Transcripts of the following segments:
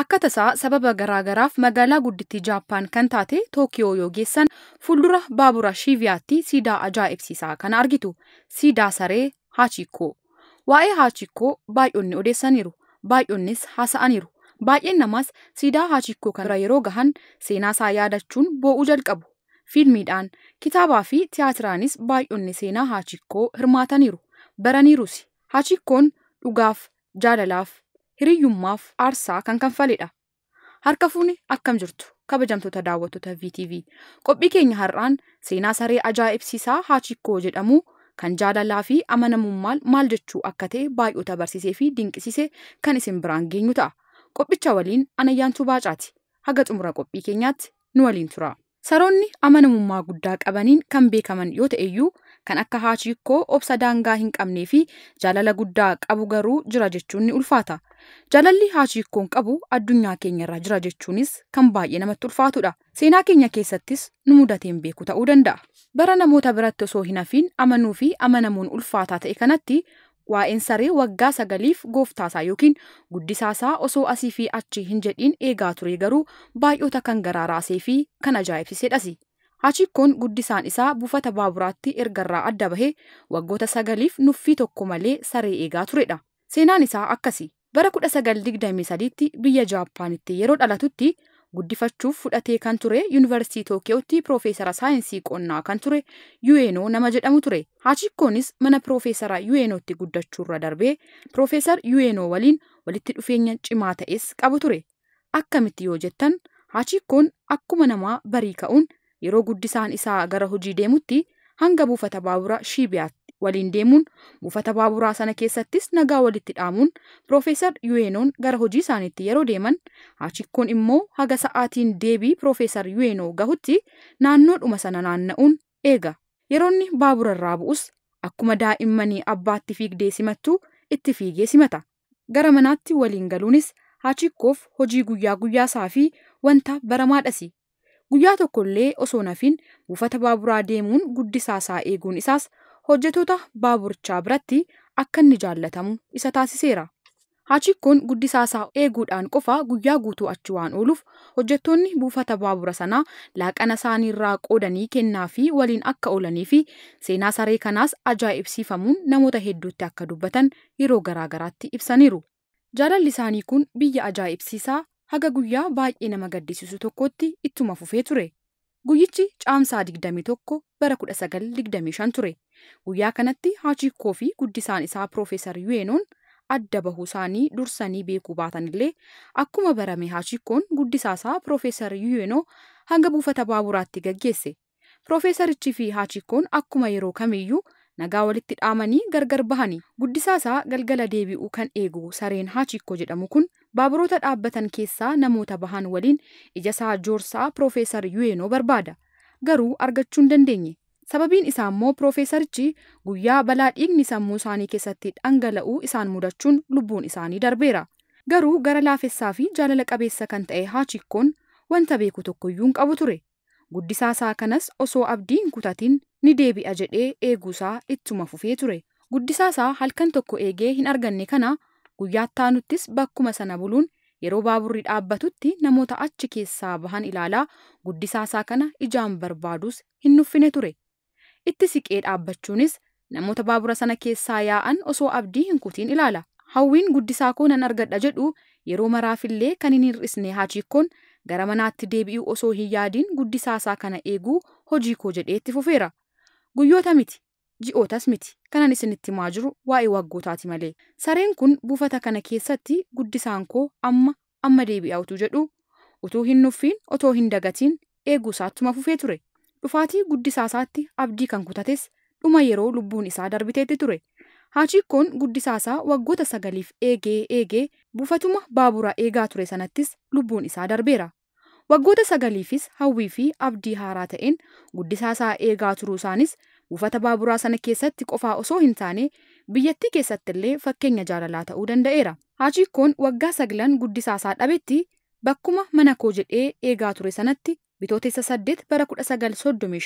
Akkatasaa sababa garaagaraaf magaalaa guddittii Jaappaan kan taate Tookiyoo yoo geessan fuuldura baabura Shiiviyaatti siidaa ajaa'ibsiisaa kan argitu. Siidaa saree Haachikoo. Waa'ee Haachikoo baay'oonni odeessaniiru. Baay'oonnis haasa'aniiru. Baay'een namaas siidaa Haachikoo kana yeroo gahan seenaasaa yaadachuun bo'uu jalqabu. Fiilmiidhaan, kitaabaa fi tiyaatiraanis baay'oonni seenaa Haachikoo hirmaataniiru. Baraniirus. Haachikoon dhugaaf, jaalalaaf hiriyyummaaf aarsaa kan kanfaledha. Harka fuun akkam jirtu kabajamtoota daawwattoota VTV qophii keenya har'aan seenaa saree ajaa'ibsiisaa Haachikkoo jedhamu kan jaalalaa fi amanamummaan maal jechuu akka ta'e baay'oota barsiisee fi dinqisiise kan isin biraan geenyu ta'a. Qophicha waliin Anayyaantuu Baacaati. Haga xumura qophii keenyaatti nu waliin tura. Saroonni amanamummaa guddaa qabaniin kan beekaman yoo ta'eyyuu kan akka haachiikoo obsa daangaa hin qabnee fi jaalala guddaa qabu garuu jira jechuun ni ulfaata. Jaalalli haachiikoon qabu addunyaa keenya irra jira jechuunis kan baay'ee namatti ulfaatudha. Seenaa keenya keessattis nu mudateen beeku ta'uu danda'a. Bara namoota biratti osoo hin hafiin amanuu fi amanamuun ulfaataa ta'e kanatti waa'een saree waggaa sagaliif gooftaasaa yookiin guddisaasaa osoo asii fi achi hin jedhiin eegaa ture garuu baay'oota kan garaaraasee fi kan ajaa'ibsiisedhas. Hachikoon guddisaan isaa buufata baaburaatti ergarraa adda bahee waggoota sagaliif nuffii tokko malee saree eegaa turedha. Seenaan isaa akkasi. Bara 1923tti biyya Jaappaanitti yeroo dhalatutti guddifachuuf fudhatee kan ture Yuunivarsiitii Tookiyootti Piroofeesara saayinsii qonnaa kan ture Yueenoo nama jedhamu ture. Hachikoonis mana Piroofeesara Yueenootti guddachuurra darbee Piroofeesar Yueenoo waliin walitti dhufeenya cimaa ta'es qabu ture. Akkamitti yoo jettan Haachikkoon akkuma namaa barii ka'uun yeroo guddisaan isaa gara hojii deemutti hanga buufata baaburaa Shiibiyaatti waliin deemuun buufata baaburaa sana keessattis nagaa walitti dhaamuun Piroofeesar Yuweenoon gara hojii isaaniitti yeroo deeman Haachikkoon immoo haga sa'aatiin deebii Piroofeesar Yuweenoo gahutti naannoodhuma sana naanna'uun eega. Yeroonni baabura irraa bu'us akkuma daa'immanii abbaatti fiigdee simattu itti fiigee simata. Gara manaatti waliin galuunis Hachikkoof hojii guyyaa guyyaa isaa fi wanta baramaadhasi Guyyaa tokkollee osoo nafin buufata baaburaa deemuun guddisaa isaa eeguun isaas hojjetoota baaburchaa biratti akka inni jaallatamu isa taasiseera. Hachiikkoon guddisaa isaa eeguudhaan qofa guyyaa guutuu achi waan ooluuf hojjettoonni buufata baabura sanaa laaqana isaaniirraa qoodanii kennaafi waliin akka oolanii fi seenaa saree kanaas ajaa'ibsiifamuun namoota hedduutti akka dubbatan yeroo garaagaraatti ibsaniiru. Jaalalli isaanii kun biyya ajaa'ibsiisaa haga guyyaa baay'ee nama gaddisiisu tokkotti ittuma fufee ture. Guyyichi caamsaa 21 bara 1925 ture. Guyyaa kanatti Haachikkoo fi guddisaan isaa Piroofeesar Yuu'enoon adda bahuu isaanii dursanii beekuu baatanillee akkuma barame Haachikkoon guddisaasaa isaa Piroofeesar Yuu'enoo hanga buufata baaburaatti gaggeesse. Piroofeesarichii fi Haachikkoon akkuma yeroo kamiyyuu nagaa walitti dhaamanii gargar bahani. Guddisaasaa galgala deebi'uu kan eegu sareen Haachikkoo jedhamu kun Baaburoota dhaabbatan keessaa namoota bahan waliin ijasaa joorsaa Piroofeesar Yu'eenoo barbaada. Garuu argachuu hin dandeenye. Sababiin isaa immoo Piroofeesarichi guyyaa balaa dhiigni sammuu isaanii keessatti dhangala'uu isaan mudachuun lubbuun isaanii darbeera. Garuu gara laafessaa fi jaalala qabeessa kan ta'e Haachikkoon wanta beeku tokkoyyuu hin qabu ture. Guddisaa isaa kanas osoo abdii hin kutatin ni deebi'a jedhee eeguusaa ittuma fufee ture. Guddisaa isaa halkan tokko eegee hin arganne kana Guyyaa ta'anuttis bakkuma sana buluun yeroo baaburri dhaabbatutti namoota achi keessaa bahan ilaalaa guddisaa isaa kana ijaan barbaaduus hin nuffine ture. Itti siqee dhaabbachuunis namoota baabura sana keessaa yaa'an osoo abdii hin kutiin ilaala. Hawwiin guddisaa koo nan argadha jedhu yeroo maraafillee kan hin hir'isne haachiikoon gara manaatti deebi'uu osoo hin yaadiin guddisaa isaa kana eeguu hojii koo jedhee fufeera. Guyyoota miti ji'ootas miti. Kanan isinitti himaa jiru waa'ee waggootaati malee. Sareen kun buufata kana keessatti guddisaan koo amma amma deebi'a utuu jedhu utuu hin nuffiin otoo hin dagatiin eeguu isaatti fufee ture. Dhufaatii guddisaasaatti abdii kan kutates dhuma yeroo lubbuun isaa darbiteetti ture. Haachikkoon guddisaasaa waggoota sagaliif eegee eegee buufatuma baaburaa eegaa ture sanattis lubbuun isaa darbeera. Waggoota sagaliifis hawwii fi abdii haaraa ta'een guddisaasaa eegaa turuu buufata baaburaa sana keessatti qofaa osoo hin taane biyyattii keessatti illee fakkeenya jaalalaa ta'uu danda'eera. haachiikoon waggaa saglan guddisaa isaa dhabetti bakkuma mana koo jedhee eegaa ture sanatti bitootessa saddeet bara kudha sagal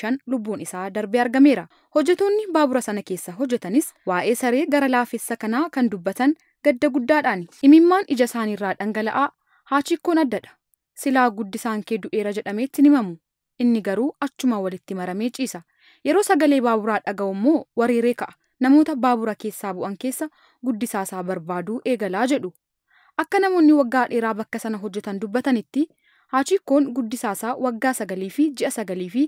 shan lubbuun isaa darbee argameera. Hojjetoonni baabura sana keessa hojjetanis waa'ee saree gara laafessa kanaa kan dubbatan gadda guddaadhaan imimmaan ija isaaniirraa dhangala'aa haachiikoon addadha. Silaa guddisaan kee du'eera jedhameetti nimamu. Inni garuu achuma walitti maramee ciisa. Yeroo sagalee baaburaa dhaga'u immoo wariiree ka'a. Namoota baabura keessaa bu'an keessa guddisaasaa barbaaduu eegalaa jedhu. Akka namoonni waggaa dheeraa bakka sana hojjetan dubbatanitti haachiikoon guddisaasaa waggaa sagalii fi ji'a sagalii fi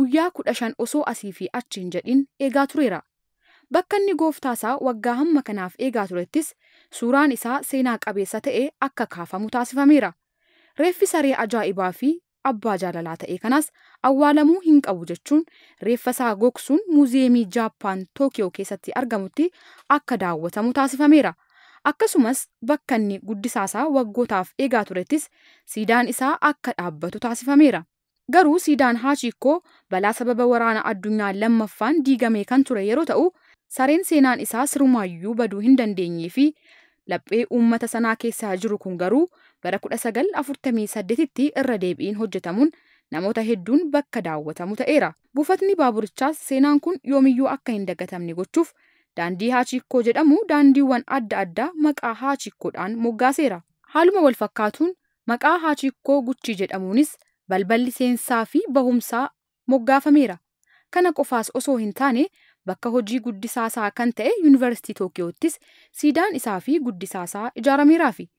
guyyaa kudha shan osoo asii fi achiin jedhin eegaa tureera. Bakka inni gooftaasaa waggaa hamma kanaaf eegaa turettis suuraan isaa seenaa qabeessa ta'e akka kaafamu taasifameera. Reeffi saree ajaa'ibaa fi abbaa jaalalaa ta'e kanas awwaalamuu hin qabu jechuun reeffa isaa gogsuun muuziyeemii Jaappaan Tookiyoo keessatti argamutti akka daawwatamu taasifameera. Akkasumas bakka inni guddisaasaa waggootaaf eegaa turettis siidaan isaa akka dhaabbatu taasifameera. Garuu siidaan haachiikoo balaa sababa waraana addunyaa lammaffaan diigamee kan ture yeroo ta'u sareen seenaan isaa sirumaayyuu baduu hin dandeenyee fi laphee uummata sanaa keessaa jiru kun garuu bara afurtamii tti irra deebi'iin hojjetamuun namoota hedduun bakka daawwatamu ta'eera. Buufatni baaburichaas seenaan kun yoomiyyuu akka hin dagatamne gochuuf daandii haachiikoo jedhamu daandiiwwan adda addaa maqaa haachiikoodhaan moggaaseera. Haaluma wal fakkaatuun maqaa haachiikoo Guchii jedhamuunis balballi seensaa fi bahumsaa moggaafameera. Kana qofaas osoo hin taane bakka hojii guddisaasaa kan ta'e Yuunivarsiitii Tookiyoottis siidaan isaa fi guddisaasaa ijaarameeraafi.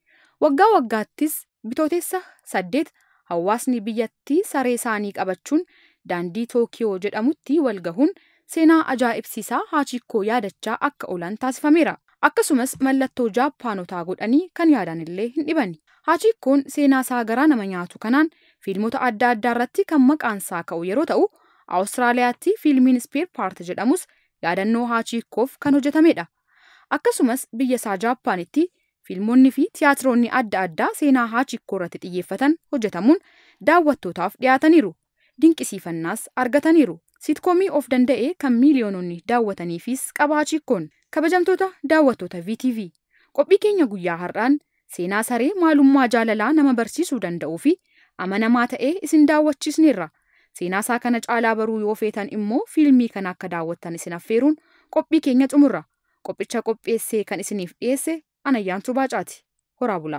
Waggaa waggaattis bitootessa saddeet hawaasni biyyattii saree isaanii qabachuun daandii Tookiyoo jedhamutti wal gahuun seenaa ajaa'ibsiisaa haachiikoo yaadachaa akka olaan taasifameera. Akkasumas mallattoo Jaappaanotaa godhanii kan yaadaan illee hin dhibanne. Haachiikoon seenaa isaa garaa nama nyaatu kanaan fiilmoota adda addaa irratti kan maqaan isaa ka'u yeroo ta'u, Awustiraaliyaatti fiilmiin Ispeer Paart jedhamus yaadannoo Haachikoof kan hojjetamedha. Akkasumas biyya isaa Fiilmonnii fi tiyaatiroonni adda addaa seenaa Haachikoo irratti xiyyeeffatan hojjetamuun daawwattootaaf dhiyaataniiru. Dinqisiifannaas argataniiru. Siitkoomii of danda'e kan miiliyoononni daawwataniifis qaba Haachikoon. Kabajamtoota daawwattoota VTV qophii keenya guyyaa har'aan seenaa saree maalummaa jaalalaa nama barsiisuu danda'uu fi amanamaa ta'ee isin daawwachiisneerra. Seenaa isaa kana caalaa baruu yoo feetan immoo fiilmii kan akka daawwattan isin affeeruun qophii keenya xumurra. Qophicha qopheessee kan isiniif dhiyeesse አነያንቱ ባጫት ሆራቡላ